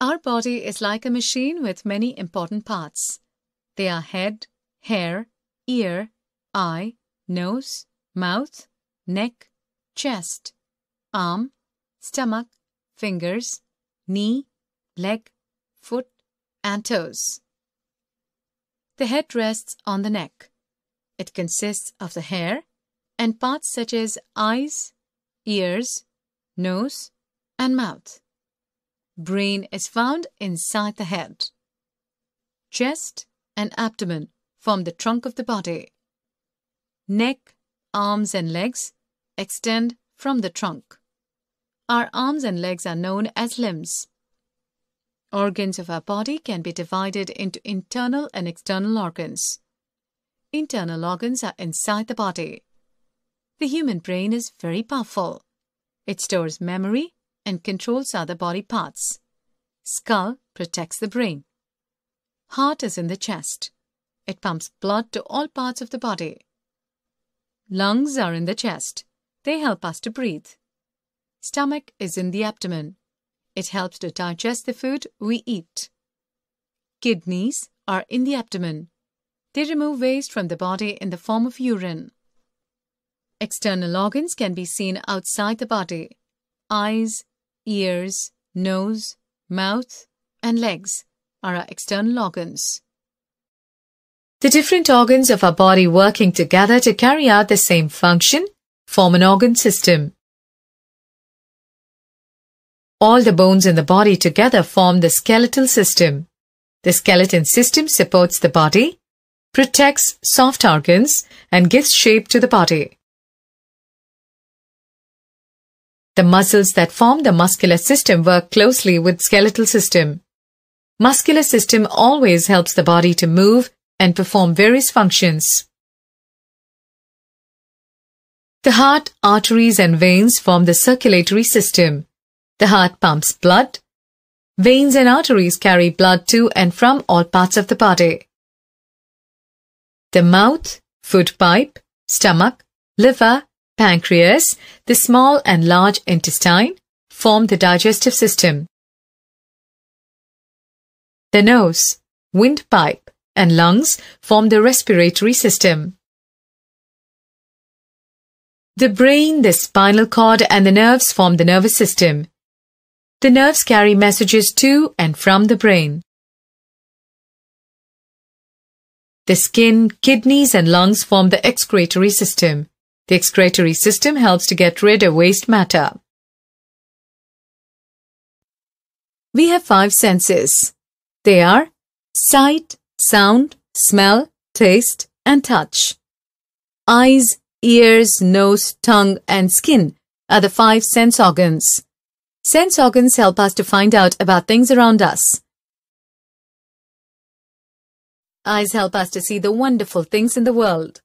Our body is like a machine with many important parts. They are head, hair, ear, eye, nose, mouth, neck, chest, arm, stomach, fingers, knee, leg, foot, and toes. The head rests on the neck. It consists of the hair and parts such as eyes, ears, nose, and mouth. Brain is found inside the head. Chest and abdomen form the trunk of the body. Neck, arms and legs extend from the trunk. Our arms and legs are known as limbs. Organs of our body can be divided into internal and external organs. Internal organs are inside the body. The human brain is very powerful. It stores memory and controls other body parts. Skull protects the brain. Heart is in the chest. It pumps blood to all parts of the body. Lungs are in the chest. They help us to breathe. Stomach is in the abdomen. It helps to digest the food we eat. Kidneys are in the abdomen. They remove waste from the body in the form of urine. External organs can be seen outside the body. Eyes, ears, nose, mouth, and legs are our external organs. The different organs of our body working together to carry out the same function form an organ system. All the bones in the body together form the skeletal system. The skeleton system supports the body, protects soft organs, and gives shape to the body. The muscles that form the muscular system work closely with skeletal system. Muscular system always helps the body to move and perform various functions. The heart, arteries and veins form the circulatory system. The heart pumps blood. Veins and arteries carry blood to and from all parts of the body. The mouth, food pipe, stomach, liver pancreas, the small and large intestine, form the digestive system. The nose, windpipe, and lungs form the respiratory system. The brain, the spinal cord, and the nerves form the nervous system. The nerves carry messages to and from the brain. The skin, kidneys, and lungs form the excretory system. The excretory system helps to get rid of waste matter. We have five senses. They are sight, sound, smell, taste, and touch. Eyes, ears, nose, tongue, and skin are the five sense organs. Sense organs help us to find out about things around us. Eyes help us to see the wonderful things in the world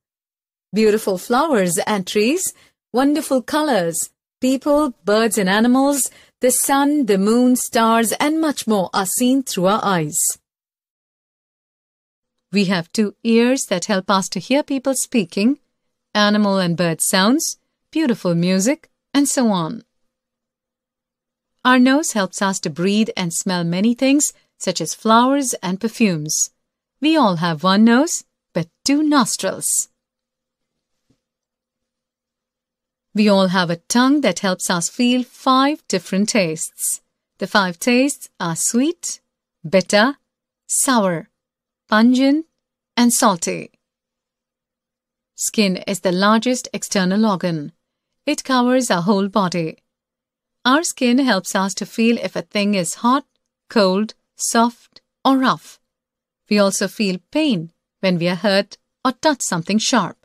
beautiful flowers and trees, wonderful colors, people, birds and animals, the sun, the moon, stars and much more are seen through our eyes. We have two ears that help us to hear people speaking, animal and bird sounds, beautiful music, and so on. Our nose helps us to breathe and smell many things, such as flowers and perfumes. We all have one nose, but two nostrils. We all have a tongue that helps us feel five different tastes. The five tastes are sweet, bitter, sour, pungent, and salty. Skin is the largest external organ. It covers our whole body. Our skin helps us to feel if a thing is hot, cold, soft, or rough. We also feel pain when we are hurt or touch something sharp.